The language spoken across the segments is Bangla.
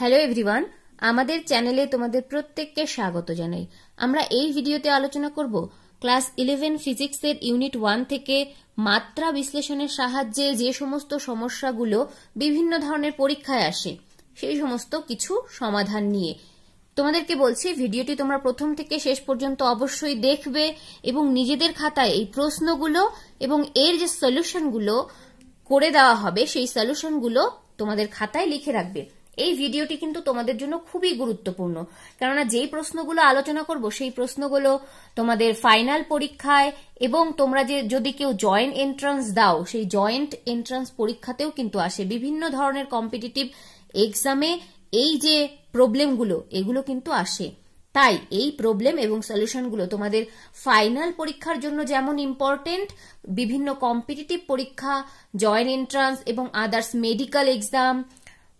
হ্যালো এভরিওয়ান আমাদের চ্যানেলে তোমাদের প্রত্যেককে স্বাগত জানাই আমরা এই ভিডিওতে আলোচনা করব ক্লাস ইলেভেন ফিজিক্সের ইউনিট ওয়ান থেকে মাত্রা বিশ্লেষণের সাহায্যে যে সমস্ত সমস্যাগুলো বিভিন্ন ধরনের পরীক্ষায় আসে সেই সমস্ত কিছু সমাধান নিয়ে তোমাদেরকে বলছি ভিডিওটি তোমরা প্রথম থেকে শেষ পর্যন্ত অবশ্যই দেখবে এবং নিজেদের খাতায় এই প্রশ্নগুলো এবং এর যে সলিউশনগুলো করে দেওয়া হবে সেই সলিউশনগুলো তোমাদের খাতায় লিখে রাখবে এই ভিডিওটি কিন্তু তোমাদের জন্য খুবই গুরুত্বপূর্ণ কেননা যেই প্রশ্নগুলো আলোচনা করব সেই প্রশ্নগুলো তোমাদের ফাইনাল পরীক্ষায় এবং তোমরা যে যদি কেউ জয়েন্ট এন্ট্রান্স দাও সেই জয়েন্ট এন্ট্রান্স পরীক্ষাতেও কিন্তু আসে বিভিন্ন ধরনের কম্পিটিটিভ এক্সামে এই যে প্রবলেমগুলো এগুলো কিন্তু আসে তাই এই প্রবলেম এবং সলিউশনগুলো তোমাদের ফাইনাল পরীক্ষার জন্য যেমন ইম্পর্টেন্ট বিভিন্ন কম্পিটিটিভ পরীক্ষা জয়েন্ট এন্ট্রান্স এবং আদার্স মেডিকেল এক্সাম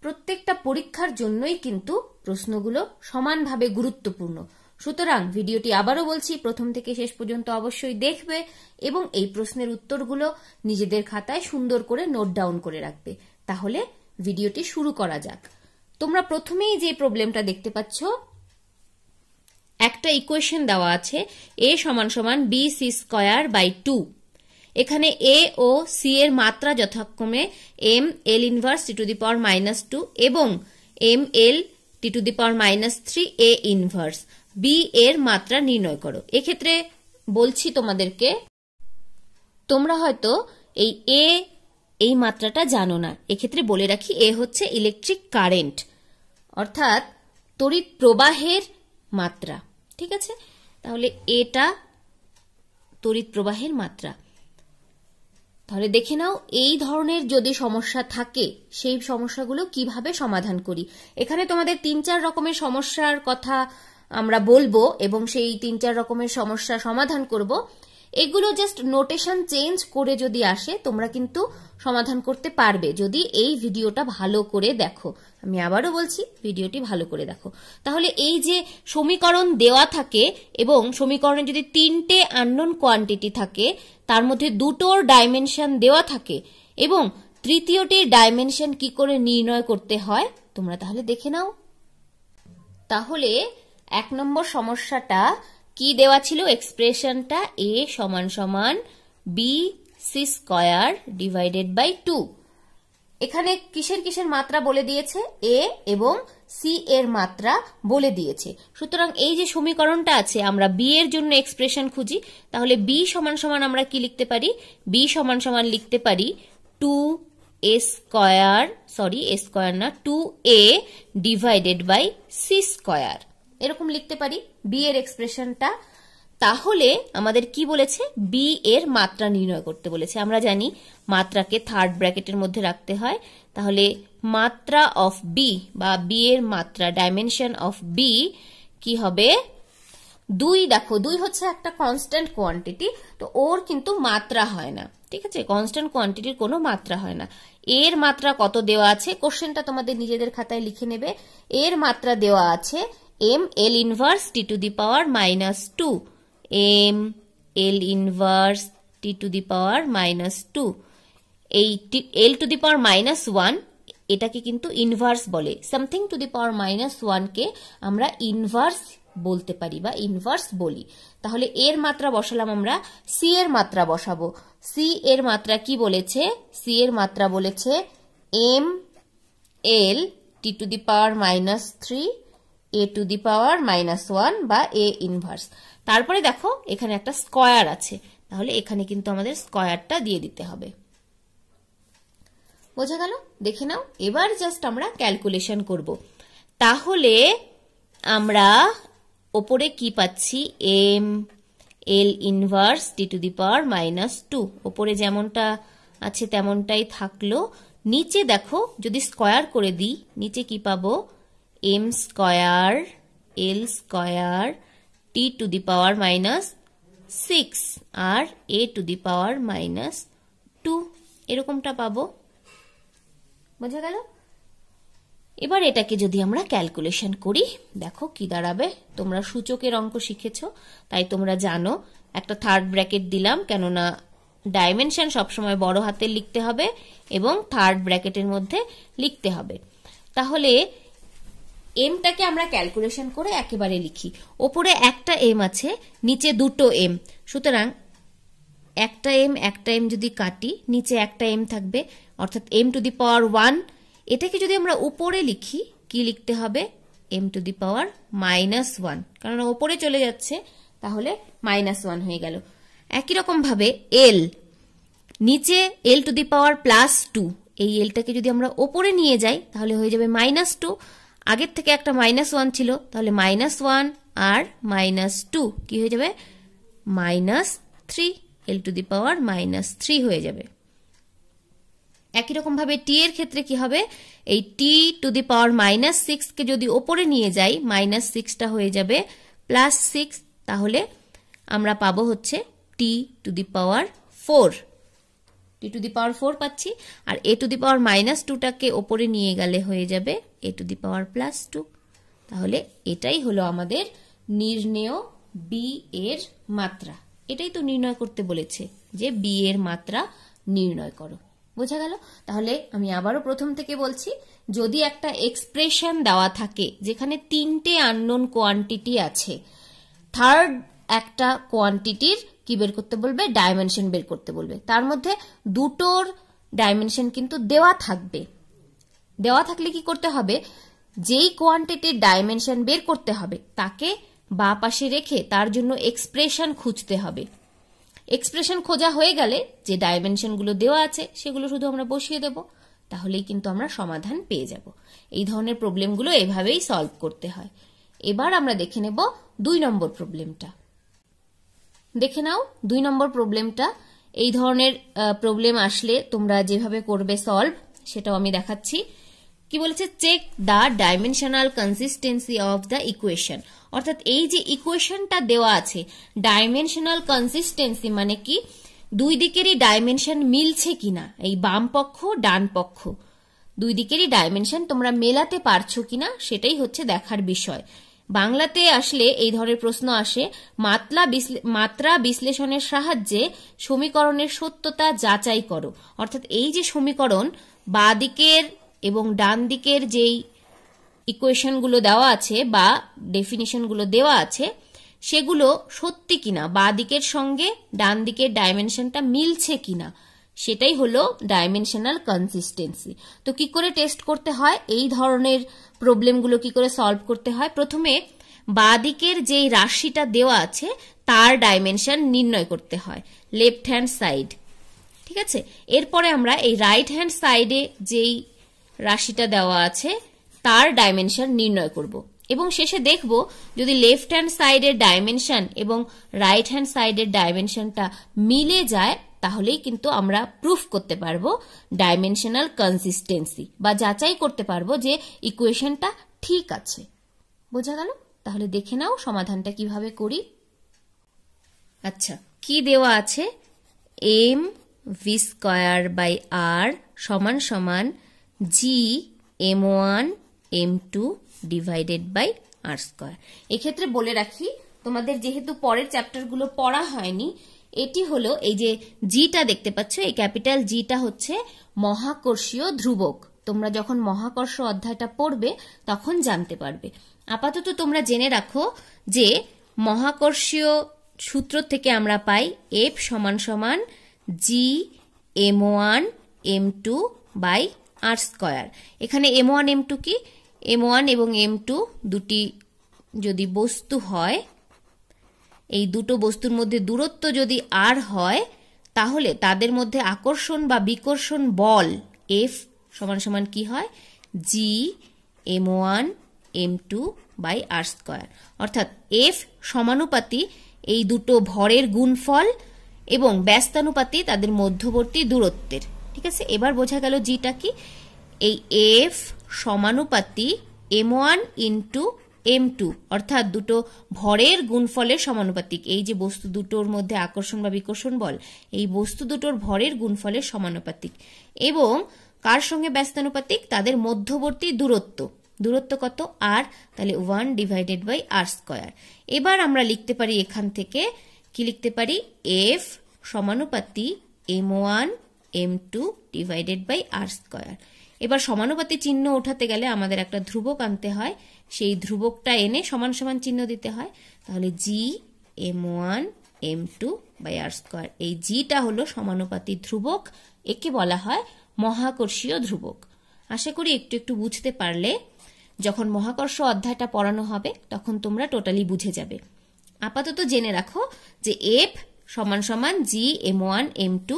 প্রত্যেকটা পরীক্ষার জন্যই কিন্তু প্রশ্নগুলো সমানভাবে গুরুত্বপূর্ণ সুতরাং ভিডিওটি আবারও বলছি প্রথম থেকে শেষ পর্যন্ত অবশ্যই দেখবে এবং এই প্রশ্নের উত্তরগুলো নিজেদের খাতায় সুন্দর করে নোট ডাউন করে রাখবে তাহলে ভিডিওটি শুরু করা যাক তোমরা প্রথমেই যে প্রবলেমটা দেখতে পাচ্ছ একটা ইকুয়েশন দেওয়া আছে এ সমান সমান B C square by two এখানে এ ও সি এর মাত্রা যথাক্রমে M L inverse T to the power minus two এবং M L T to the power minus three A inverse B এর মাত্রা নির্ণয় করো এক্ষেত্রে বলছি তোমাদেরকে তোমরা হয়তো এই এ এই মাত্রাটা জানো না এক্ষেত্রে বলে রাখি এ হচ্ছে ইলেকট্রিক কারেন্ট অর্থাৎ তড়িৎ প্রবাহের মাত্রা ঠিক আছে তাহলে এটা তড়িৎ প্রবাহের মাত্রা তাহলে দেখে নাও এই ধরনের যদি সমস্যা থাকে সেই সমস্যাগুলো কিভাবে সমাধান করি এখানে তোমাদের তিন চার রকমের সমস্যার কথা আমরা বলবো এবং সেই তিন চার রকমের সমস্যা সমাধান করব এগুলো জাস্ট নোটেশন চেঞ্জ করে যদি আসে তোমরা কিন্তু সমাধান করতে পারবে যদি এই ভিডিওটা ভালো করে দেখো আমি আবারও বলছি ভিডিওটি ভালো করে দেখো তাহলে এই যে সমীকরণ দেওয়া থাকে এবং সমীকরণে যদি তিনটে আননোন কোয়ান্টিটি থাকে তার মধ্যে দুটোর ডাইমেনশন দেওয়া থাকে এবং তৃতীয়টির ডাইমেনশন কি করে নির্ণয় করতে হয় তোমরা তাহলে দেখে নাও তাহলে এক নম্বর সমস্যাটা কি দেওয়া ছিল এক্সপ্রেশনটা এ সমান সমান B C square divided by two এখানে কিসের কিসের মাত্রা বলে দিয়েছে এ এবং সি এর মাত্রা বলে দিয়েছে সুতরাং এই যে সমীকরণটা আছে আমরা বি এর জন্য এক্সপ্রেশন খুঁজি তাহলে বি সমান সমান আমরা কি লিখতে পারি বি সমান সমান লিখতে পারি two A square sorry A square না two A divided by C square এরকম লিখতে পারি বি এর এক্সপ্রেশনটা তাহলে আমাদের কি বলেছে বি এর মাত্রা নির্ণয় করতে বলেছে আমরা জানি মাত্রাকে থার্ড ব্র্যাকেটের মধ্যে রাখতে হয় তাহলে মাত্রা অফ বি বা বি এর মাত্রা ডাইমেনশন অফ বি কি হবে দুই দেখো দুই হচ্ছে একটা কনস্ট্যান্ট কোয়ান্টিটি তো ওর কিন্তু মাত্রা হয় না ঠিক আছে কনস্ট্যান্ট কোয়ান্টিটির কোনো মাত্রা হয় না এর মাত্রা কত দেওয়া আছে কোশ্চেনটা তোমাদের নিজেদের খাতায় লিখে নেবে এর মাত্রা দেওয়া আছে M L inverse T to the power minus two M L inverse T to the power minus two এই L to the power minus one এটাকে কিন্তু ইনভার্স বলে something to the power minus ওয়ানকে আমরা ইনভার্স বলতে পারি বা ইনভার্স বলি তাহলে এর মাত্রা বসালাম আমরা সি এর মাত্রা বসাবো সি এর মাত্রা কি বলেছে সি এর মাত্রা বলেছে M L T to the power minus three A to the power minus one বা এ ইনভার্স তারপরে দেখো এখানে একটা স্কয়ার আছে তাহলে এখানে কিন্তু আমাদের স্কয়ারটা দিয়ে দিতে হবে বোঝা গেল দেখে নাও এবার জাস্ট আমরা ক্যালকুলেশন করব তাহলে আমরা ওপরে কি পাচ্ছি M L inverse T to the power minus two ওপরে যেমনটা আছে তেমনটাই থাকলো নিচে দেখো যদি স্কোয়ার করে দিই নিচে কি পাবো M square L square T to the power minus six আর A to the power minus two এরকমটা পাবো বোঝা গেল এবার এটাকে যদি আমরা ক্যালকুলেশন করি দেখো কি দাঁড়াবে তোমরা সূচকের অঙ্ক শিখেছ তাই তোমরা জানো একটা থার্ড ব্র্যাকেট দিলাম কেননা ডাইমেনশন সবসময় বড় হাতের লিখতে হবে এবং থার্ড ব্র্যাকেটের মধ্যে লিখতে হবে তাহলে এমটাকে আমরা ক্যালকুলেশন করে একেবারে লিখি ওপরে একটা এম আছে নিচে দুটো এম সুতরাং একটা এম একটা এম যদি কাটি নিচে একটা এম থাকবে অর্থাৎ M to the power one এটাকে যদি আমরা উপরে লিখি কি লিখতে হবে M to the power minus one কারণ ওপরে চলে যাচ্ছে তাহলে মাইনাস ওয়ান হয়ে গেল একই রকমভাবে এল নিচে L to the power plus two এই এলটাকে যদি আমরা ওপরে নিয়ে যাই তাহলে হয়ে যাবে মাইনাস টু আগের থেকে একটা মাইনাস ওয়ান ছিল তাহলে মাইনাস ওয়ান আর মাইনাস টু কী হয়ে যাবে minus three L to the power minus three হয়ে যাবে একই রকমভাবে টি এর ক্ষেত্রে কি হবে এই টি টু দি পাওয়ার মাইনাস সিক্সকে যদি ওপরে নিয়ে যাই মাইনাস সিক্সটা হয়ে যাবে প্লাস সিক্স তাহলে আমরা পাবো হচ্ছে T to the power four T to the power four পাচ্ছি আর A to the power minus টুটাকে ওপরে নিয়ে গেলে হয়ে যাবে A to the power plus two তাহলে এটাই হলো আমাদের নির্ণেয় বি এর মাত্রা এটাই তো নির্ণয় করতে বলেছে যে বি এর মাত্রা নির্ণয় করো বোঝা গেল তাহলে আমি আবারও প্রথম থেকে বলছি যদি একটা এক্সপ্রেশন দেওয়া থাকে যেখানে তিনটে আননোন কোয়ান্টিটি আছে থার্ড একটা কোয়ান্টিটির কি বের করতে বলবে ডাইমেনশন বের করতে বলবে তার মধ্যে দুটোর ডাইমেনশন কিন্তু দেওয়া থাকবে দেওয়া থাকলে কি করতে হবে যেই কোয়ান্টিটির ডাইমেনশন বের করতে হবে তাকে বা পাশে রেখে তার জন্য এক্সপ্রেশন খুঁজতে হবে এক্সপ্রেশন খোঁজা হয়ে গেলে যে ডাইমেনশনগুলো দেওয়া আছে সেগুলো শুধু আমরা বসিয়ে দেব তাহলেই কিন্তু আমরা সমাধান পেয়ে যাব এই ধরনের প্রবলেমগুলো এভাবেই সলভ করতে হয় এবার আমরা দেখে নেব দুই নম্বর প্রবলেমটা দেখে নাও দুই নম্বর প্রবলেমটা এই ধরনের প্রবলেম আসলে তোমরা যেভাবে করবে সলভ সেটাও আমি দেখাচ্ছি কি বলেছে check the dimensional consistency of the equation অর্থাৎ এই যে ইকুয়েশনটা দেওয়া আছে ডাইমেনশনাল কনসিস্টেন্সি মানে কি দুই দিকেরই ডাইমেনশন মিলছে কিনা এই বাম পক্ষ ডান পক্ষ দুই দিকেরই ডাইমেনশন তোমরা মেলাতে পারছো কিনা সেটাই হচ্ছে দেখার বিষয় বাংলাতে আসলে এই ধরনের প্রশ্ন আসে মাতলা মাত্রা বিশ্লেষণের সাহায্যে সমীকরণের সত্যতা যাচাই করো অর্থাৎ এই যে সমীকরণ বা দিকের এবং ডান দিকের যেই ইকুয়েশনগুলো দেওয়া আছে বা ডেফিনিশনগুলো দেওয়া আছে সেগুলো সত্যি কিনা বা দিকের সঙ্গে ডান দিকের ডাইমেনশনটা মিলছে কিনা সেটাই হলো ডাইমেনশনাল কনসিস্টেন্সি তো কি করে টেস্ট করতে হয় এই ধরনের প্রবলেমগুলো কি করে সলভ করতে হয় প্রথমে বাঁ দিকের যেই রাশিটা দেওয়া আছে তার ডাইমেনশন নির্ণয় করতে হয় লেফট হ্যান্ড সাইড ঠিক আছে এরপরে আমরা এই রাইট হ্যান্ড সাইডে যেই রাশিটা দেওয়া আছে তার ডাইমেনশন নির্ণয় করব এবং শেষে দেখব যদি লেফট হ্যান্ড সাইডের ডাইমেনশন এবং রাইট হ্যান্ড সাইডের ডাইমেনশনটা মিলে যায় তাহলেই কিন্তু আমরা প্রুফ করতে পারবো ডাইমেনশনাল কনসিস্টেন্সি বা যাচাই করতে পারবো যে ইকুয়েশনটা ঠিক আছে বোঝা গেল তাহলে দেখে নাও সমাধানটা কিভাবে করি আচ্ছা কি দেওয়া আছে M V square by R সমান সমান G M one M two divided by R square এক্ষেত্রে বলে রাখি তোমাদের যেহেতু পরের চ্যাপ্টারগুলো পড়া হয়নি এটি হলো এই যে জিটা দেখতে পাচ্ছ এই ক্যাপিটাল জিটা হচ্ছে মহাকর্ষীয় ধ্রুবক তোমরা যখন মহাকর্ষ অধ্যায়টা পড়বে তখন জানতে পারবে আপাতত তোমরা জেনে রাখো যে মহাকর্ষীয় সূত্র থেকে আমরা পাই এফ সমান সমান G M one M two by R square এখানে এম ওয়ান এম টু কি এম ওয়ান এবং এম টু দুটি যদি বস্তু হয় এই দুটো বস্তুর মধ্যে দূরত্ব যদি আর হয় তাহলে তাদের মধ্যে আকর্ষণ বা বিকর্ষণ বল এফ সমান সমান কি হয় G M one M two by R square অর্থাৎ এফ সমানুপাতি এই দুটো ভরের গুণফল এবং ব্যস্তানুপাতি তাদের মধ্যবর্তী দূরত্বের ঠিক আছে এবার বোঝা গেল জিটা কি এই এফ সমানুপাতি M one into M two অর্থাৎ দুটো ভরের গুণফলের সমানুপাতিক এই যে বস্তু দুটোর মধ্যে আকর্ষণ বা বিকর্ষণ বল এই বস্তু দুটোর ভরের গুণফলের সমানুপাতিক এবং কার সঙ্গে ব্যস্তানুপাতিক তাদের মধ্যবর্তী দূরত্ব দূরত্ব কত আর তাহলে one divided by R square এবার আমরা লিখতে পারি এখান থেকে কি লিখতে পারি এফ সমানুপাতি M one M two divided by R square এবার সমানুপাতি চিহ্ন ওঠাতে গেলে আমাদের একটা ধ্রুবক আনতে হয় সেই ধ্রুবকটা এনে সমান সমান চিহ্ন দিতে হয় তাহলে G M one M two by R square এই জিটা হলো সমানুপাতি ধ্রুবক একে বলা হয় মহাকর্ষীয় ধ্রুবক আশা করি একটু একটু বুঝতে পারলে যখন মহাকর্ষ অধ্যায়টা পড়ানো হবে তখন তোমরা টোটালি বুঝে যাবে আপাতত জেনে রাখো যে এফ সমান সমান G M one M two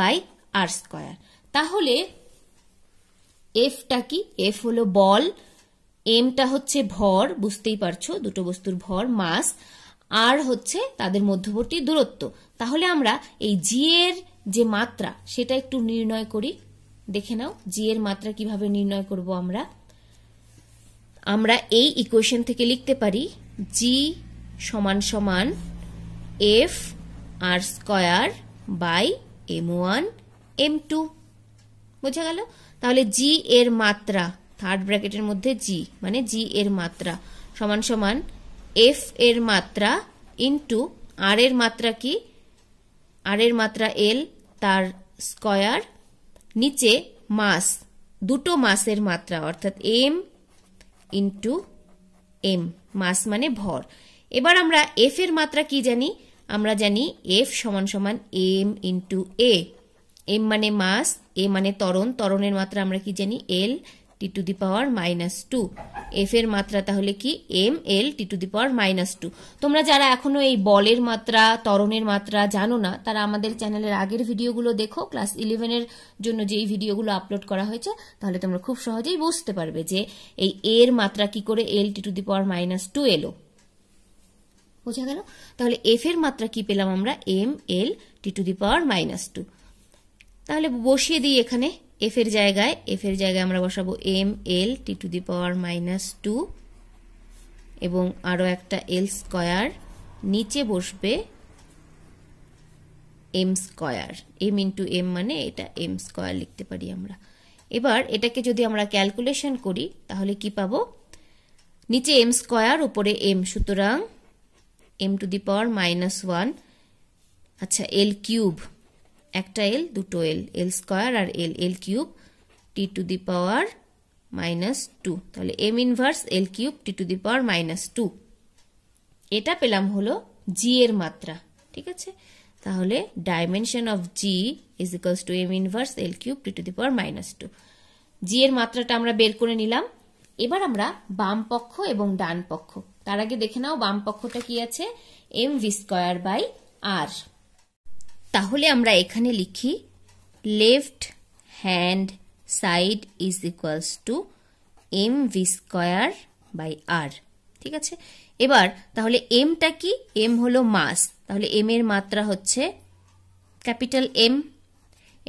by R square তাহলে এফটা কি এফ হলো বল এমটা হচ্ছে ভর বুঝতেই পারছো দুটো বস্তুর ভর মাস আর হচ্ছে তাদের মধ্যবর্তী দূরত্ব তাহলে আমরা এই জি এর যে মাত্রা সেটা একটু নির্ণয় করি দেখে নাও জি এর মাত্রা কিভাবে নির্ণয় করব আমরা আমরা এই ইকুয়েশন থেকে লিখতে পারি জি সমান সমান F R square by M one M two বোঝা গেল তাহলে জি এর মাত্রা থার্ড ব্র্যাকেটের মধ্যে জি মানে জি এর মাত্রা সমান সমান এফ এর মাত্রা ইন্টু আর এর মাত্রা কি আর এর মাত্রা এল তার স্কয়ার নিচে মাস দুটো মাসের মাত্রা অর্থাৎ এম ইন্টু এম মাস মানে ভর এবার আমরা এফ এর মাত্রা কি জানি আমরা জানি এফ সমান সমান এম ইন্টু এ এম মানে মাস এ মানে তরণ তরণের মাত্রা আমরা কি জানি L T to the power minus two F এর মাত্রা তাহলে কি M L T to the power minus two তোমরা যারা এখনো এই বলের মাত্রা তরণের মাত্রা জানো না তারা আমাদের চ্যানেলের আগের ভিডিওগুলো দেখো ক্লাস ইলেভেনের জন্য যেই ভিডিওগুলো আপলোড করা হয়েছে তাহলে তোমরা খুব সহজেই বুঝতে পারবে যে এই এর মাত্রা কি করে L T to the power minus two এলো বোঝা গেল তাহলে এফ এর মাত্রা কি পেলাম আমরা M L T to the power minus two তাহলে বসিয়ে দিই এখানে এফ এর জায়গায় এফ এর জায়গায় আমরা বসাবো M L T to the power minus two এবং আরও একটা এল স্কয়ার নিচে বসবে M square M into M মানে এটা এম স্কয়ার লিখতে পারি আমরা এবার এটাকে যদি আমরা ক্যালকুলেশন করি তাহলে কি পাবো নিচে এম স্কয়ার উপরে এম সুতরাং M to the power minus one আচ্ছা এল কিউব একটা এল দুটো এল এল স্কোয়ার আর L L cube T to the power minus two তাহলে M inverse L cube T to the power minus two এটা পেলাম হলো জি এর মাত্রা ঠিক আছে তাহলে dimension of G is equals to M inverse L cube T to the power minus two G এর মাত্রাটা আমরা বের করে নিলাম এবার আমরা বাম পক্ষ এবং ডান পক্ষ তার আগে দেখে নাও বাম পক্ষটা কি আছে M V square by R তাহলে আমরা এখানে লিখি left hand side is equals to M V square by R ঠিক আছে এবার তাহলে এমটা কি এম হলো মাস তাহলে এম এর মাত্রা হচ্ছে ক্যাপিটাল এম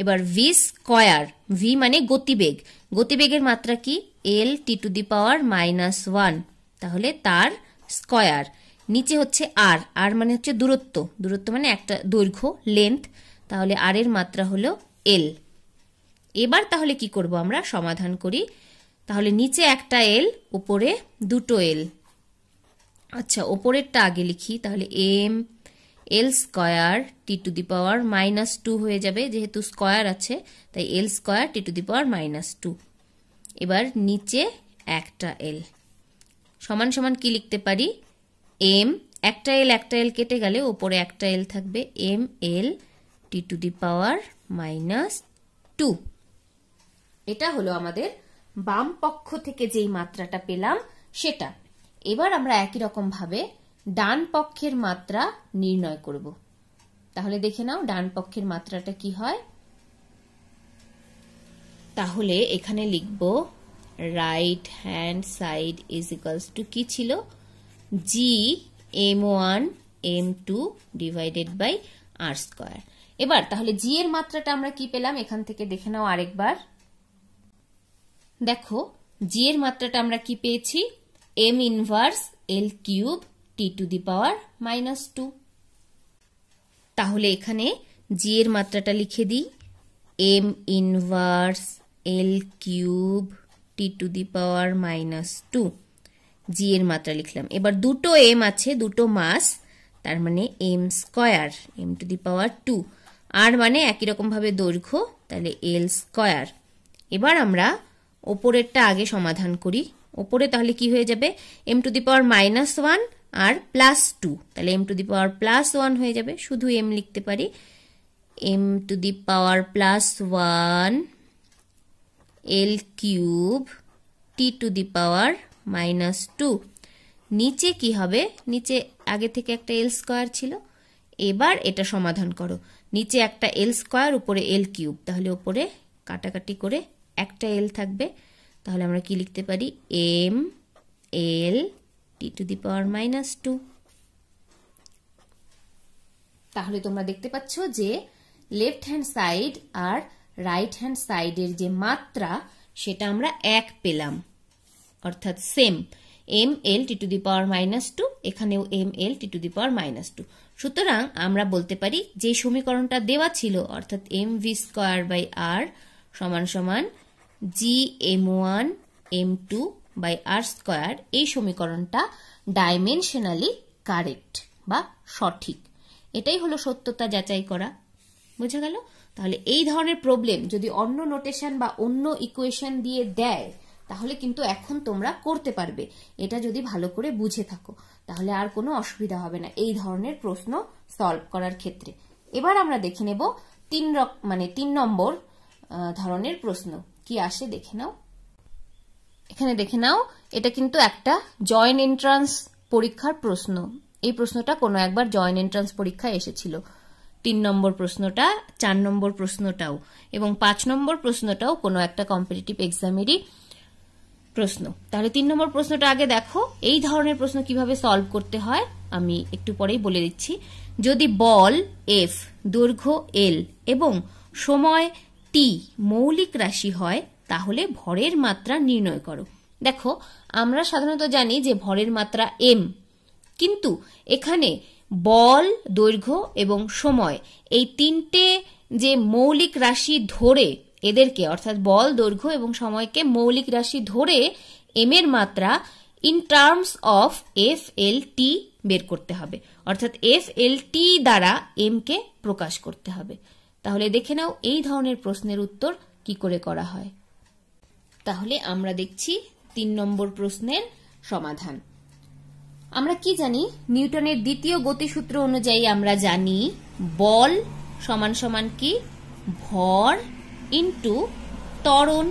এবার ভি স্কয়ার ভি মানে গতিবেগ গতিবেগের মাত্রা কি L T to the power minus one তাহলে তার স্কয়ার নিচে হচ্ছে আর আর মানে হচ্ছে দূরত্ব দূরত্ব মানে একটা দৈর্ঘ্য লেন্থ তাহলে আর এর মাত্রা হলো এল এবার তাহলে কি করব আমরা সমাধান করি তাহলে নিচে একটা এল উপরে দুটো এল আচ্ছা ওপরেরটা আগে লিখি তাহলে M L square T to the power minus two হয়ে যাবে যেহেতু স্কয়ার আছে তাই L square T to the power minus two এবার নিচে একটা এল সমান সমান কি লিখতে পারি এম একটা এল একটা এল কেটে গেলে ওপরে একটা এল থাকবে M L T to the power minus two এটা হলো আমাদের বাম পক্ষ থেকে যেই মাত্রাটা পেলাম সেটা এবার আমরা একই রকম ভাবে ডান পক্ষের মাত্রা নির্ণয় করব তাহলে দেখে নাও ডান পক্ষের মাত্রাটা কি হয় তাহলে এখানে লিখব right hand side is equals to কি ছিল G M one M two divided by R square এবার তাহলে জি এর মাত্রাটা আমরা কি পেলাম এখান থেকে দেখে নাও আরেকবার দেখো জি এর মাত্রাটা আমরা কি পেয়েছি M inverse L cube T to the power minus two তাহলে এখানে জি এর মাত্রাটা লিখে দিই M inverse L cube T to the power minus two G এর মাত্রা লিখলাম এবার দুটো এম আছে দুটো মাস তার মানে M square M to the power two আর মানে একই রকমভাবে দৈর্ঘ্য তাহলে এল স্কয়ার এবার আমরা ওপরেরটা আগে সমাধান করি ওপরে তাহলে কি হয়ে যাবে M to the power minus one আর প্লাস টু তাহলে M to the power plus one হয়ে যাবে শুধু এম লিখতে পারি M to the power plus one L cube T to the power minus two নিচে কি হবে নিচে আগে থেকে একটা এল স্কোয়ার ছিল এবার এটা সমাধান করো নিচে একটা এল স্কোয়ার উপরে এল কিউব তাহলে ওপরে কাটাকাটি করে একটা এল থাকবে তাহলে আমরা কি লিখতে পারি M L T to the power minus two তাহলে তোমরা দেখতে পাচ্ছ যে লেফট হ্যান্ড সাইড আর রাইট হ্যান্ড সাইডের যে মাত্রা সেটা আমরা এক পেলাম অর্থাৎ same M L T to the power minus two এখানেও M L T to the power minus two সুতরাং আমরা বলতে পারি যে সমীকরণটা দেওয়া ছিল অর্থাৎ M V square by R সমান সমান G M one M two by R square এই সমীকরণটা ডাইমেনশনালি কারেক্ট বা সঠিক এটাই হলো সত্যতা যাচাই করা বুঝে গেল তাহলে এই ধরনের প্রবলেম যদি অন্য নোটেশন বা অন্য ইকুয়েশন দিয়ে দেয় তাহলে কিন্তু এখন তোমরা করতে পারবে এটা যদি ভালো করে বুঝে থাকো তাহলে আর কোনো অসুবিধা হবে না এই ধরনের প্রশ্ন সলভ করার ক্ষেত্রে এবার আমরা দেখে নেব তিন মানে তিন নম্বর ধরনের প্রশ্ন কি আসে দেখে নাও এখানে দেখে নাও এটা কিন্তু একটা জয়েন্ট এন্ট্রান্স পরীক্ষার প্রশ্ন এই প্রশ্নটা কোনো একবার জয়েন্ট এন্ট্রান্স পরীক্ষায় এসেছিল তিন নম্বর প্রশ্নটা চার নম্বর প্রশ্নটাও এবং পাঁচ নম্বর প্রশ্নটাও কোনো একটা কম্পিটিটিভ এক্সামেরই প্রশ্ন তাহলে তিন নম্বর প্রশ্নটা আগে দেখো এই ধরনের প্রশ্ন কিভাবে সলভ করতে হয় আমি একটু পরেই বলে দিচ্ছি যদি বল এফ দৈর্ঘ্য এল এবং সময় টি মৌলিক রাশি হয় তাহলে ভরের মাত্রা নির্ণয় করো দেখো আমরা সাধারণত জানি যে ভরের মাত্রা এম কিন্তু এখানে বল দৈর্ঘ্য এবং সময় এই তিনটে যে মৌলিক রাশি ধরে এদেরকে অর্থাৎ বল দৈর্ঘ্য এবং সময়কে মৌলিক রাশি ধরে এম এর মাত্রা in terms of F L T বের করতে হবে অর্থাৎ এফ এল টি দ্বারা এম কে প্রকাশ করতে হবে তাহলে দেখে নাও এই ধরনের প্রশ্নের উত্তর কি করে করা হয় তাহলে আমরা দেখছি তিন নম্বর প্রশ্নের সমাধান আমরা কি জানি নিউটনের দ্বিতীয় গতিসূত্র অনুযায়ী আমরা জানি বল সমান সমান কি ভর ইন্টু ত্বরণ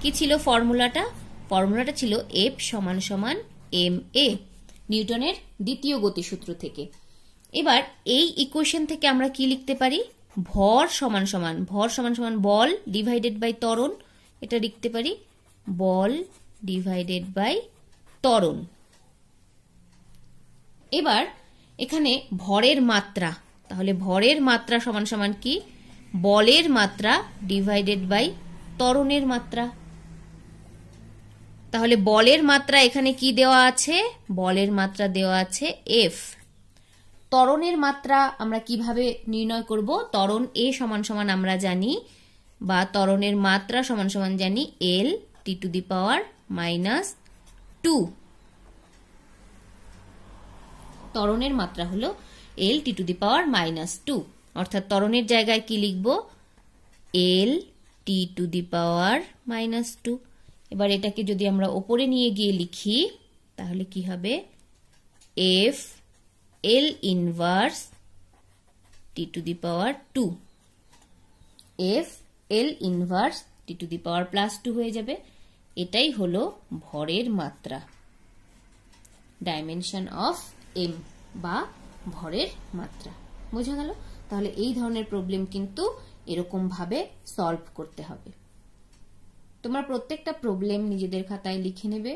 কি ছিল ফর্মুলাটা ফর্মুলাটা ছিল এফ সমান সমান এম এ নিউটনের দ্বিতীয় গতিসূত্র থেকে এবার এই ইকুয়েশন থেকে আমরা কি লিখতে পারি ভর সমান সমান ভর সমান সমান বল ডিভাইডেড বাই ত্বরণ এটা লিখতে পারি বল ডিভাইডেড বাই ত্বরণ এবার এখানে ভরের মাত্রা তাহলে ভরের মাত্রা সমান সমান কি বলের মাত্রা ডিভাইডেড বাই তরণের মাত্রা তাহলে বলের মাত্রা এখানে কি দেওয়া আছে বলের মাত্রা দেওয়া আছে এফ ত্বরণের মাত্রা আমরা কিভাবে নির্ণয় করব তরণ এ সমান সমান আমরা জানি বা তরণের মাত্রা সমান সমান জানি L T to the power minus two তরণের মাত্রা হলো L T to the power minus two অর্থাৎ তরণের জায়গায় কি লিখব L T to the power minus two এবার এটাকে যদি আমরা ওপরে নিয়ে গিয়ে লিখি তাহলে কি হবে F L inverse T to the power two F L inverse T to the power plus two হয়ে যাবে এটাই হল ভরের মাত্রা ডাইমেনশন অফ এম বা ভরের মাত্রা বোঝা গেল তাহলে এই ধরনের প্রবলেম কিন্তু এরকম ভাবে সলভ করতে হবে তোমরা প্রত্যেকটা প্রবলেম নিজেদের খাতায় লিখে নেবে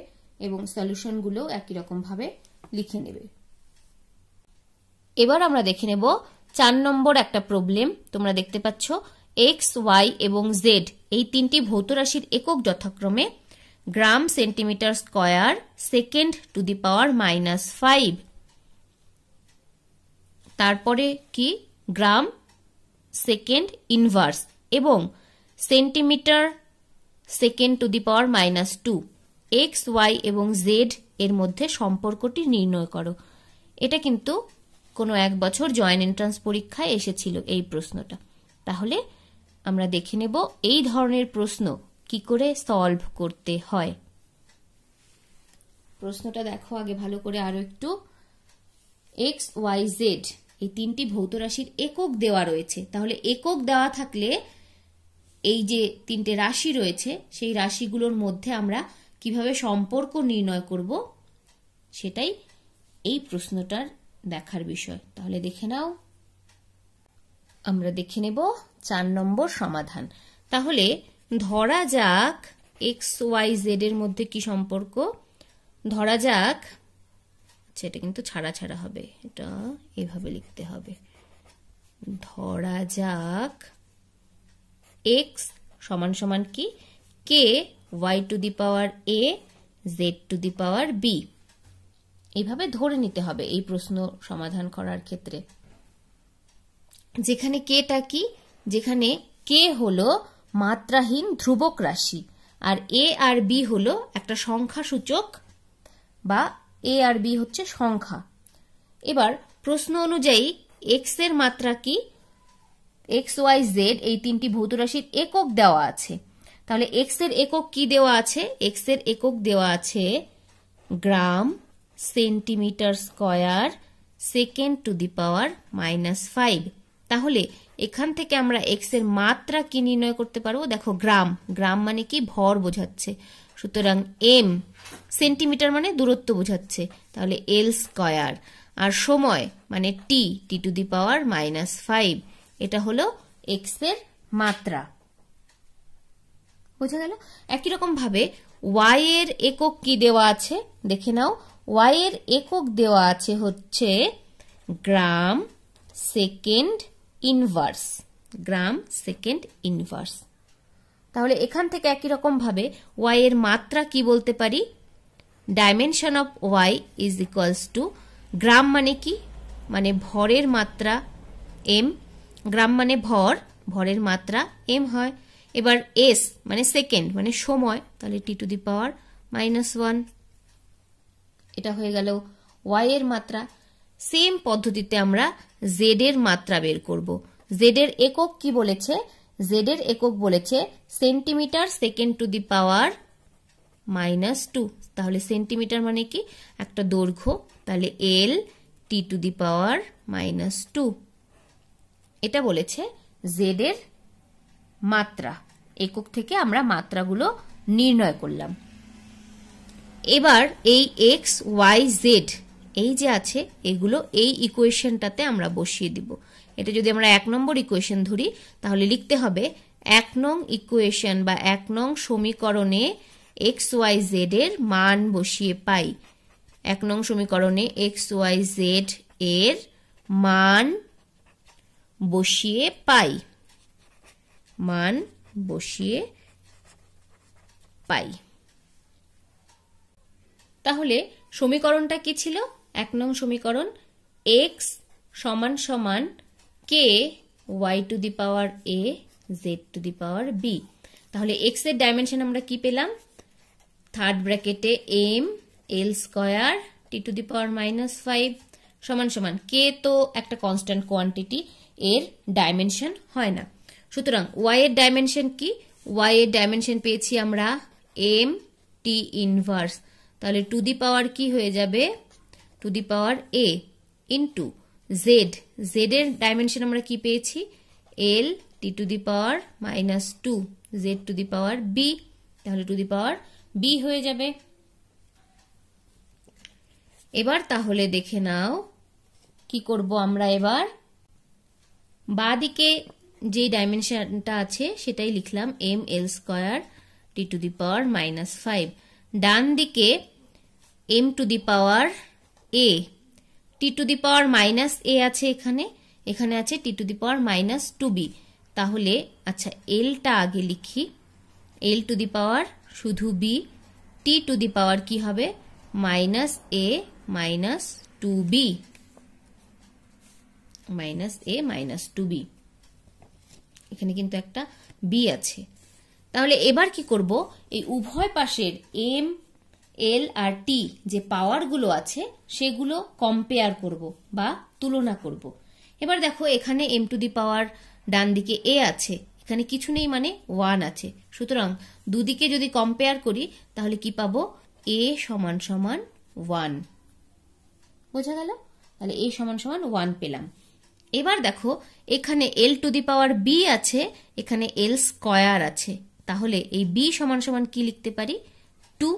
এবং সলিউশনগুলো একই রকম ভাবে লিখে নেবে এবার আমরা দেখে নেব চার নম্বর একটা প্রবলেম তোমরা দেখতে পাচ্ছ এক্স ওয়াই এবং জেড এই তিনটি ভৌত রাশির একক যথাক্রমে gram centimetre square second to the power minus five তারপরে কি গ্রাম সেকেন্ড ইনভার্স এবং centimetre second to the power minus two X Y এবং জেড এর মধ্যে সম্পর্কটি নির্ণয় করো এটা কিন্তু কোনো এক বছর জয়েন্ট এন্ট্রান্স পরীক্ষায় এসেছিল এই প্রশ্নটা তাহলে আমরা দেখে নেব এই ধরনের প্রশ্ন কি করে সলভ করতে হয় প্রশ্নটা দেখো আগে ভালো করে আরো একটু এক্স ওয়াই জেড এই তিনটি ভৌত রাশির একক দেওয়া রয়েছে তাহলে একক দেওয়া থাকলে এই যে তিনটে রাশি রয়েছে সেই রাশিগুলোর মধ্যে আমরা কিভাবে সম্পর্ক নির্ণয় করব সেটাই এই প্রশ্নটার দেখার বিষয় তাহলে দেখে নাও আমরা দেখে নেব চার নম্বর সমাধান তাহলে ধরা যাক এক্স ওয়াই জেড এর মধ্যে কি সম্পর্ক ধরা যাক সেটা কিন্তু ছাড়া ছাড়া হবে এটা এভাবে লিখতে হবে ধরা যাক এক্স সমান সমান কি K Y to the power A Z to the power B এভাবে ধরে নিতে হবে এই প্রশ্ন সমাধান করার ক্ষেত্রে যেখানে কেটা কি যেখানে কে হলো মাত্রাহীন ধ্রুবক রাশি আর এ আর বি হলো একটা সংখ্যাসূচক বা এ আর বি হচ্ছে সংখ্যা এবার প্রশ্ন অনুযায়ী এক্স এর মাত্রা কি এক্স ওয়াই জেড এই তিনটি ভৌত রাশির একক দেওয়া আছে তাহলে এক্স এর একক কি দেওয়া আছে এক্স এর একক দেওয়া আছে gram centimetre square second to the power minus five তাহলে এখান থেকে আমরা এক্স এর মাত্রা কি নির্ণয় করতে পারবো দেখো গ্রাম গ্রাম মানে কি ভর বোঝাচ্ছে সুতরাং এম সেন্টিমিটার মানে দূরত্ব বোঝাচ্ছে তাহলে এল স্কয়ার আর সময় মানে T T to the power minus five এটা হলো এক্স এর মাত্রা বোঝা গেল একই রকম ভাবে ওয়াই এর একক কি দেওয়া আছে দেখে নাও ওয়াই এর একক দেওয়া আছে হচ্ছে gram second inverse gram second inverse তাহলে এখান থেকে একই রকম ভাবে ওয়াই এর মাত্রা কি বলতে পারি dimension of Y is equals to gram মানে কি মানে ভরের মাত্রা এম গ্রাম মানে ভর ভরের মাত্রা এম হয় এবার এস মানে সেকেন্ড মানে সময় তাহলে T to the power minus one এটা হয়ে গেল ওয়াই এর মাত্রা সেম পদ্ধতিতে আমরা জেড এর মাত্রা বের করব জেড এর একক কি বলেছে জেড এর একক বলেছে centimetre second to the power minus two তাহলে সেন্টিমিটার মানে কি একটা দৈর্ঘ্য তাহলে L T to the power minus two এটা বলেছে জেড এর মাত্রা একক থেকে আমরা মাত্রাগুলো নির্ণয় করলাম এবার এই এক্স ওয়াই জেড এই যে আছে এগুলো এই ইকুয়েশনটাতে আমরা বসিয়ে দিব এটা যদি আমরা এক নম্বর ইকুয়েশন ধরি তাহলে লিখতে হবে এক নং ইকুয়েশন বা এক নং সমীকরণে এক্স ওয়াই জেড এর মান বসিয়ে পাই এক নং সমীকরণে এক্স ওয়াই জেড এর মান বসিয়ে পাই মান বসিয়ে পাই তাহলে সমীকরণটা কি ছিল এক নং সমীকরণ এক্স সমান সমান K Y to the power A Z to the power B তাহলে এক্স এর ডাইমেনশন আমরা কি পেলাম থার্ড ব্র্যাকেটে M L square T to the power minus five সমান সমান কে তো একটা কনস্ট্যান্ট কোয়ান্টিটি এর ডাইমেনশন হয় না সুতরাং ওয়াই এর ডাইমেনশন কি ওয়াই এর ডাইমেনশন পেয়েছি আমরা এম টি ইনভার্স তাহলে টু দি পাওয়ার কি হয়ে যাবে to the power A into Z Z এর ডাইমেনশন আমরা কি পেয়েছি L T to the power minus two Z to the power B তাহলে টু দি পাওয়ার বি হয়ে যাবে এবার তাহলে দেখে নাও কি করব আমরা এবার বা দিকে যে ডাইমেনশনটা আছে সেটাই লিখলাম M L square T to the power minus five ডান দিকে M to the power A T to the power minus A আছে এখানে এখানে আছে T to the power minus two B তাহলে আচ্ছা এলটা আগে লিখি এল টু দি পাওয়ার শুধু B T to the power কি হবে minus A minus two B minus A minus two B এখানে কিন্তু একটা বি আছে তাহলে এবার কি করব এই উভয় পাশের এম এল আর টি যে পাওয়ারগুলো আছে সেগুলো কম্পেয়ার করব বা তুলনা করব এবার দেখো এখানে এম টু দি পাওয়ার ডান দিকে এ আছে এখানে কিছু নেই মানে ওয়ান আছে সুতরাং দুদিকে যদি কম্পেয়ার করি তাহলে কি পাবো এ সমান সমান ওয়ান বোঝা গেল তাহলে এ সমান সমান ওয়ান পেলাম এবার দেখো এখানে এল টু দি পাওয়ার বি আছে এখানে এল স্কয়ার আছে তাহলে এই বি সমান সমান কি লিখতে পারি টু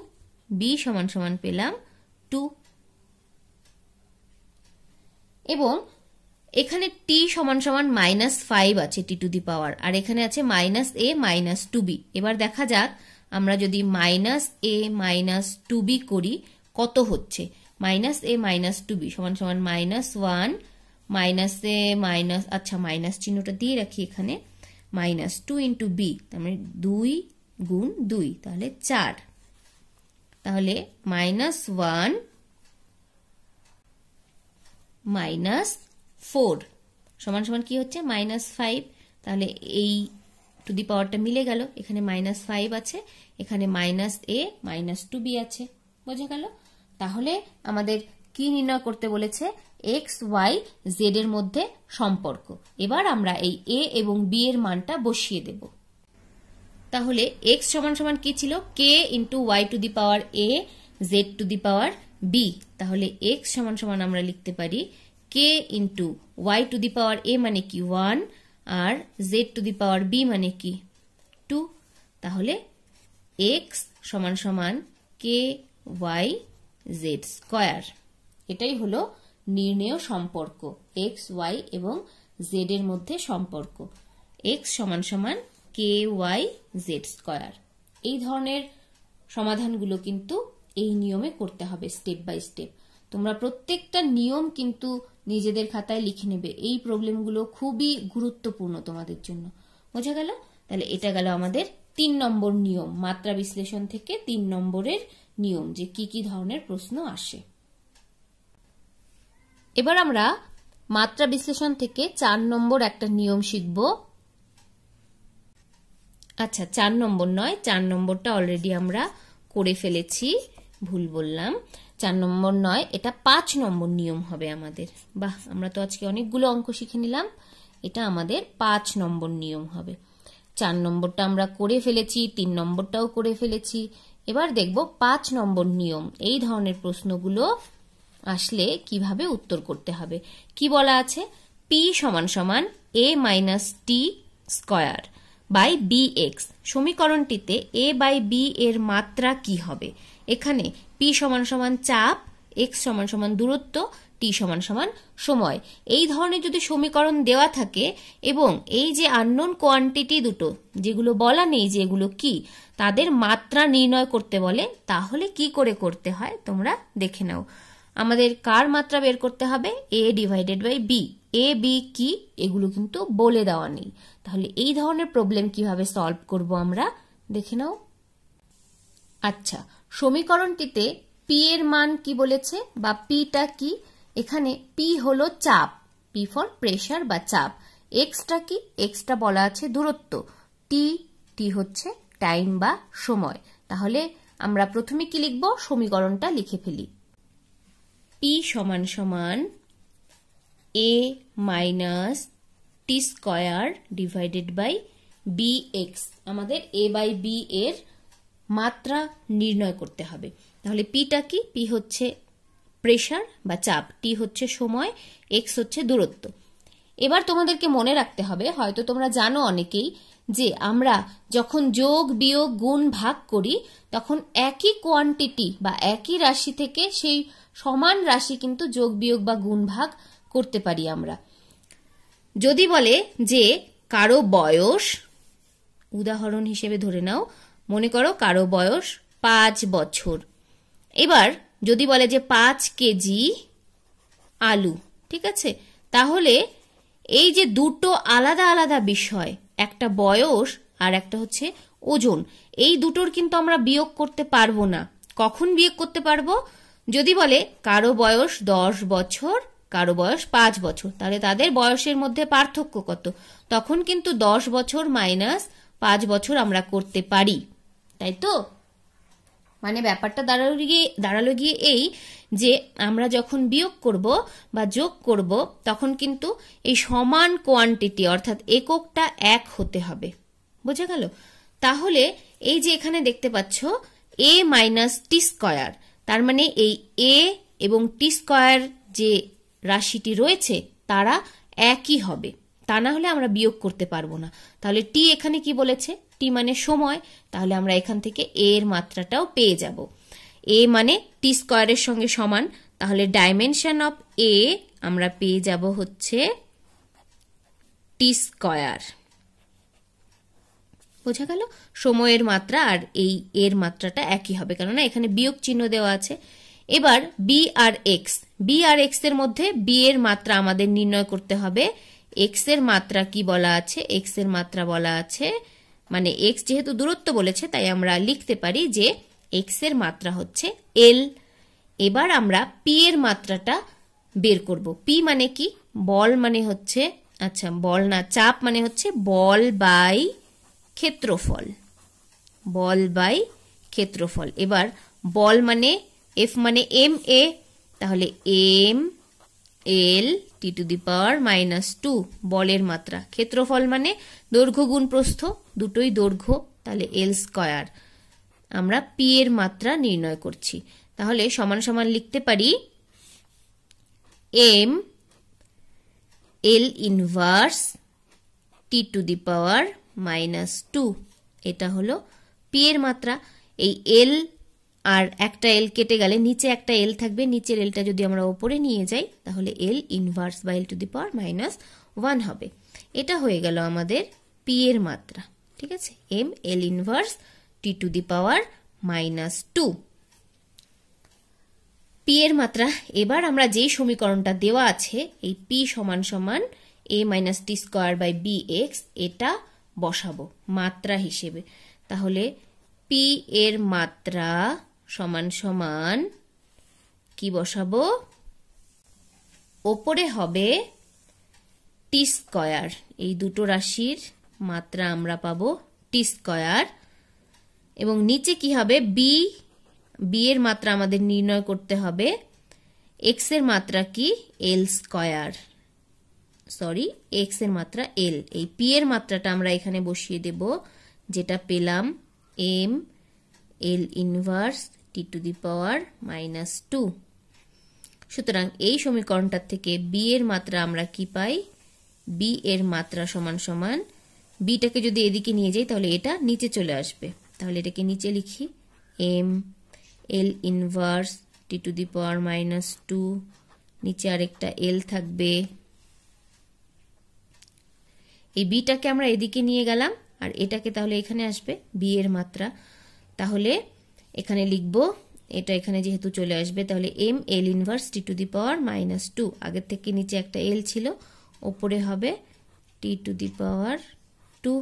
বি সমান সমান পেলাম টু এবং এখানে টি সমান সমান মাইনাস ফাইভ আছে টি টু দি পাওয়ার আর এখানে আছে minus A minus two B এবার দেখা যাক আমরা যদি minus A minus two B করি কত হচ্ছে minus A minus two B সমান সমান minus one minus A minus আচ্ছা মাইনাস চিহ্নটা দিয়ে রাখি এখানে মাইনাস টু ইন্টু বি তার মানে দুই গুণ দুই তাহলে চার তাহলে মাইনাস ওয়ান মাইনাস ফোর সমান সমান কী হচ্ছে মাইনাস ফাইভ তাহলে এই টু দি পাওয়ারটা মিলে গেল এখানে মাইনাস ফাইভ আছে এখানে minus A minus two B আছে বোঝা গেল তাহলে আমাদের কি নির্ণয় করতে বলেছে এক্স ওয়াই জেড এর মধ্যে সম্পর্ক এবার আমরা এই এ এবং বি এর মানটা বসিয়ে দেব তাহলে এক্স সমান সমান কি ছিল K into Y to the power A Z to the power B তাহলে এক্স সমান সমান আমরা লিখতে পারি K into Y to the power A মানে কি ওয়ান আর Z to the power B মানে কি টু তাহলে এক্স সমান সমান কে ওয়াই জেড স্কয়ার এটাই হলো নির্ণেয় সম্পর্ক এক্স ওয়াই এবং জেড এর মধ্যে সম্পর্ক এক্স সমান সমান কে ওয়াই জেড স্কয়ার এই ধরনের সমাধানগুলো কিন্তু এই নিয়মে করতে হবে স্টেপ বাই স্টেপ তোমরা প্রত্যেকটা নিয়ম কিন্তু নিজেদের খাতায় লিখে নেবে এই প্রবলেমগুলো খুবই গুরুত্বপূর্ণ তোমাদের জন্য বোঝা গেল তাহলে এটা গেল আমাদের তিন নম্বর নিয়ম মাত্রা বিশ্লেষণ থেকে তিন নম্বরের নিয়ম যে কি কি ধরনের প্রশ্ন আসে এবার আমরা মাত্রা বিশ্লেষণ থেকে চার নম্বর একটা নিয়ম শিখব আচ্ছা চার নম্বর নয় চার নম্বরটা অলরেডি আমরা করে ফেলেছি ভুল বললাম চার নম্বর নয় এটা পাঁচ নম্বর নিয়ম হবে আমাদের বাহ আমরা তো আজকে অনেকগুলো অঙ্ক শিখে নিলাম এটা আমাদের পাঁচ নম্বর নিয়ম হবে চার নম্বরটা আমরা করে ফেলেছি তিন নম্বরটাও করে ফেলেছি এবার দেখব পাঁচ নম্বর নিয়ম এই ধরনের প্রশ্নগুলো আসলে কিভাবে উত্তর করতে হবে কি বলা আছে পি সমান সমান A minus T square by B X সমীকরণটিতে এ বাই বি এর মাত্রা কি হবে এখানে পি সমান সমান চাপ এক্স সমান সমান দূরত্ব টি সমান সমান সময় এই ধরনের যদি সমীকরণ দেওয়া থাকে এবং এই যে আননোন কোয়ান্টিটি দুটো যেগুলো বলা নেই যে এগুলো কি তাদের মাত্রা নির্ণয় করতে বলে তাহলে কি করে করতে হয় তোমরা দেখে নাও আমাদের কার মাত্রা বের করতে হবে A divided by B A B কি এগুলো কিন্তু বলে দেওয়া নেই তাহলে এই ধরনের প্রবলেম কিভাবে সলভ করব আমরা দেখে নাও আচ্ছা সমীকরণটিতে পি এর মান কি বলেছে বা পিটা কি এখানে পি হলো চাপ পি ফর প্রেশার বা চাপ এক্সটা কি এক্সটা বলা আছে দূরত্ব টি টি হচ্ছে টাইম বা সময় তাহলে আমরা প্রথমে কি লিখব সমীকরণটা লিখে ফেলি পি সমান সমান A minus T square divided by B X আমাদের এ বাই বি এর মাত্রা নির্ণয় করতে হবে তাহলে পিটা কি পি হচ্ছে প্রেশার বা চাপ টি হচ্ছে সময় এক্স হচ্ছে দূরত্ব এবার তোমাদেরকে মনে রাখতে হবে হয়তো তোমরা জানো অনেকেই যে আমরা যখন যোগ বিয়োগ গুণ ভাগ করি তখন একই কোয়ান্টিটি বা একই রাশি থেকে সেই সমান রাশি কিন্তু যোগ বিয়োগ বা গুণ ভাগ করতে পারি আমরা যদি বলে যে কারো বয়স উদাহরণ হিসেবে ধরে নাও মনে করো কারো বয়স পাঁচ বছর এবার যদি বলে যে পাঁচ কেজি আলু ঠিক আছে তাহলে এই যে দুটো আলাদা আলাদা বিষয় একটা বয়স আর একটা হচ্ছে ওজন এই দুটোর কিন্তু আমরা বিয়োগ করতে পারবো না কখন বিয়োগ করতে পারবো যদি বলে কারো বয়স দশ বছর কারো বয়স পাঁচ বছর তাহলে তাদের বয়সের মধ্যে পার্থক্য কত তখন কিন্তু দশ বছর মাইনাস পাঁচ বছর আমরা করতে পারি তাই তো মানে ব্যাপারটা দাঁড়ালো গিয়ে দাঁড়ালো গিয়ে এই যে আমরা যখন বিয়োগ করব বা যোগ করব তখন কিন্তু এই সমান কোয়ান্টিটি অর্থাৎ এককটা এক হতে হবে বোঝা গেল তাহলে এই যে এখানে দেখতে পাচ্ছ এ মাইনাস টি স্কয়ার তার মানে এই এ এবং টি স্কয়ার যে রাশিটি রয়েছে তারা একই হবে তা না হলে আমরা বিয়োগ করতে পারবো না তাহলে টি এখানে কি বলেছে টি মানে সময় তাহলে আমরা এখান থেকে এর মাত্রাটাও পেয়ে যাব এ মানে টি স্কোয়ারের সঙ্গে সমান তাহলে ডাইমেনশন অফ এ আমরা পেয়ে যাব হচ্ছে টি স্কয়ার বোঝা গেল সময়ের মাত্রা আর এই এর মাত্রাটা একই হবে কেননা এখানে বিয়োগ চিহ্ন দেওয়া আছে এবার বি আর এক্স বি আর এক্স এর মধ্যে বি এর মাত্রা আমাদের নির্ণয় করতে হবে এক্স এর মাত্রা কি বলা আছে এক্স এর মাত্রা বলা আছে মানে এক্স যেহেতু দূরত্ব বলেছে তাই আমরা লিখতে পারি যে এক্স এর মাত্রা হচ্ছে এল এবার আমরা পি এর মাত্রাটা বের করব পি মানে কি বল মানে হচ্ছে আচ্ছা বল না চাপ মানে হচ্ছে বল বাই ক্ষেত্রফল বল বাই ক্ষেত্রফল এবার বল মানে এফ মানে এম এ তাহলে M L T to the power minus two বলের মাত্রা ক্ষেত্রফল মানে দৈর্ঘ্য গুণ প্রস্থ দুটোই দৈর্ঘ্য তাহলে এল স্কয়ার আমরা পি এর মাত্রা নির্ণয় করছি তাহলে সমান সমান লিখতে পারি M L inverse T to the power minus two এটা হলো পি এর মাত্রা এই এল আর একটা এল কেটে গেলে নিচে একটা এল থাকবে নিচের এলটা যদি আমরা ওপরে নিয়ে যাই তাহলে এল ইনভার্স বা L to the power minus one হবে এটা হয়ে গেল আমাদের পি এর মাত্রা ঠিক আছে M L inverse T to the power minus two P এর মাত্রা এবার আমরা যেই সমীকরণটা দেওয়া আছে এই পি সমান সমান A minus T square by B X এটা বসাবো মাত্রা হিসেবে তাহলে পি এর মাত্রা সমান সমান কি বসাবো ওপরে হবে টি স্কোয়ার এই দুটো রাশির মাত্রা আমরা পাবো টি স্কয়ার এবং নিচে কি হবে বি বি এর মাত্রা আমাদের নির্ণয় করতে হবে এক্স এর মাত্রা কি এল স্কয়ার সরি এক্স এর মাত্রা এল এই পি এর মাত্রাটা আমরা এখানে বসিয়ে দেব যেটা পেলাম M L inverse T to the power minus two সুতরাং এই সমীকরণটার থেকে বি এর মাত্রা আমরা কি পাই বি এর মাত্রা সমান সমান বিটাকে যদি এদিকে নিয়ে যাই তাহলে এটা নিচে চলে আসবে তাহলে এটাকে নিচে লিখি M L inverse T to the power minus two নিচে আরেকটা এল থাকবে এই বিটাকে আমরা এদিকে নিয়ে গেলাম আর এটাকে তাহলে এখানে আসবে বি এর মাত্রা তাহলে এখানে লিখব এটা এখানে যেহেতু চলে আসবে তাহলে M L inverse T to the power minus two আগের থেকে নিচে একটা এল ছিল ওপরে হবে T to the power two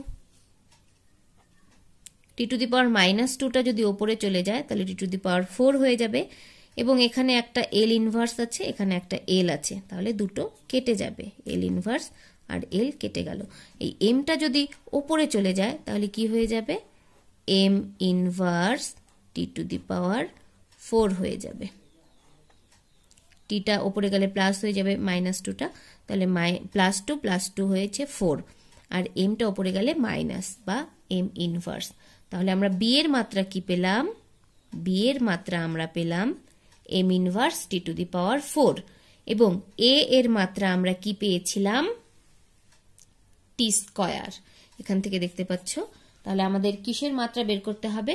T to the power minus টুটা যদি ওপরে চলে যায় তাহলে T to the power four হয়ে যাবে এবং এখানে একটা এল ইনভার্স আছে এখানে একটা এল আছে তাহলে দুটো কেটে যাবে এল ইনভার্স আর এল কেটে গেল এই এমটা যদি ওপরে চলে যায় তাহলে কি হয়ে যাবে M inverse T to the power four হয়ে যাবে টিটা ওপরে গেলে প্লাস হয়ে যাবে মাইনাস টুটা তাহলে মাই প্লাস টু প্লাস টু হয়েছে ফোর আর এমটা ওপরে গেলে মাইনাস বা এম ইনভার্স তাহলে আমরা বি এর মাত্রা কি পেলাম বি এর মাত্রা আমরা পেলাম M inverse T to the power four এবং এ এর মাত্রা আমরা কি পেয়েছিলাম টি স্কয়ার এখান থেকে দেখতে পাচ্ছ তাহলে আমাদের কিসের মাত্রা বের করতে হবে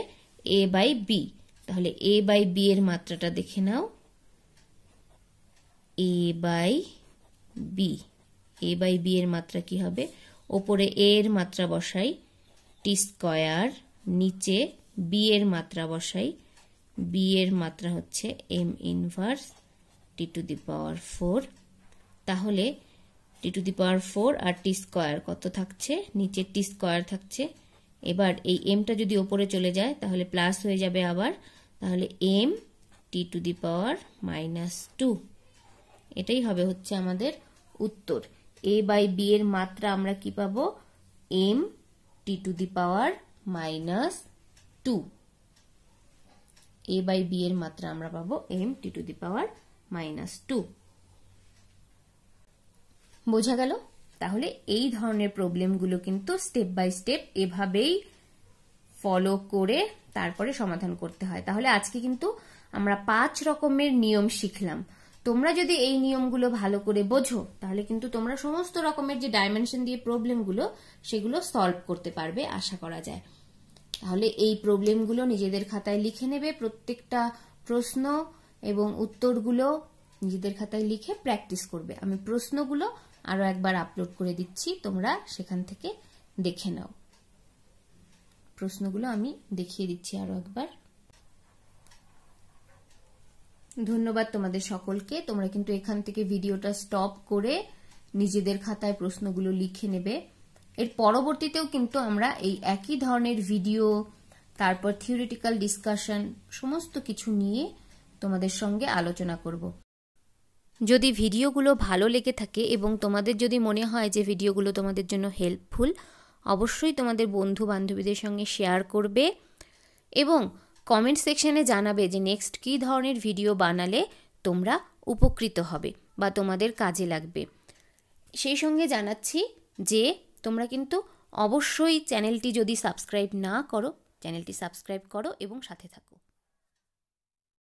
এ বাই বি তাহলে এ বাই বি এর মাত্রাটা দেখে নাও A by B A by B এর মাত্রা কি হবে ওপরে এ এর মাত্রা বসাই টি স্কয়ার নিচে বি এর মাত্রা বসাই বি এর মাত্রা হচ্ছে M inverse T to the power four তাহলে T to the power four আর টি স্কোয়ার কত থাকছে নিচে টি স্কোয়ার থাকছে এবার এই এমটা যদি ওপরে চলে যায় তাহলে প্লাস হয়ে যাবে আবার তাহলে M T to the power minus two এটাই হবে হচ্ছে আমাদের উত্তর এ বাই বি এর মাত্রা আমরা কি পাবো M T to the power minus two A by B এর মাত্রা আমরা পাবো M T to the power minus two বোঝা গেল তাহলে এই ধরনের প্রবলেমগুলো কিন্তু স্টেপ বাই স্টেপ এভাবেই ফলো করে তারপরে সমাধান করতে হয় তাহলে আজকে কিন্তু আমরা পাঁচ রকমের নিয়ম শিখলাম তোমরা যদি এই নিয়মগুলো ভালো করে বোঝো তাহলে কিন্তু তোমরা সমস্ত রকমের যে ডাইমেনশন দিয়ে প্রবলেমগুলো সেগুলো সলভ করতে পারবে আশা করা যায় তাহলে এই প্রবলেমগুলো নিজেদের খাতায় লিখে নেবে প্রত্যেকটা প্রশ্ন এবং উত্তরগুলো নিজেদের খাতায় লিখে প্র্যাকটিস করবে আমি প্রশ্নগুলো আরও একবার আপলোড করে দিচ্ছি তোমরা সেখান থেকে দেখে নাও প্রশ্নগুলো আমি দেখিয়ে দিচ্ছি আরও একবার ধন্যবাদ তোমাদের সকলকে তোমরা কিন্তু এখান থেকে ভিডিওটা স্টপ করে নিজেদের খাতায় প্রশ্নগুলো লিখে নেবে এর পরবর্তীতেও কিন্তু আমরা এই একই ধরনের ভিডিও তারপর থিওরিটিক্যাল ডিসকাশন সমস্ত কিছু নিয়ে তোমাদের সঙ্গে আলোচনা করব যদি ভিডিওগুলো ভালো লেগে থাকে এবং তোমাদের যদি মনে হয় যে ভিডিওগুলো তোমাদের জন্য হেল্পফুল অবশ্যই তোমাদের বন্ধু বান্ধবীদের সঙ্গে শেয়ার করবে এবং কমেন্ট সেকশনে জানাবে যে নেক্সট কী ধরনের ভিডিও বানালে তোমরা উপকৃত হবে বা তোমাদের কাজে লাগবে সেই সঙ্গে জানাচ্ছি যে তোমরা কিন্তু অবশ্যই চ্যানেলটি যদি সাবস্ক্রাইব না করো চ্যানেলটি সাবস্ক্রাইব করো এবং সাথে থাকো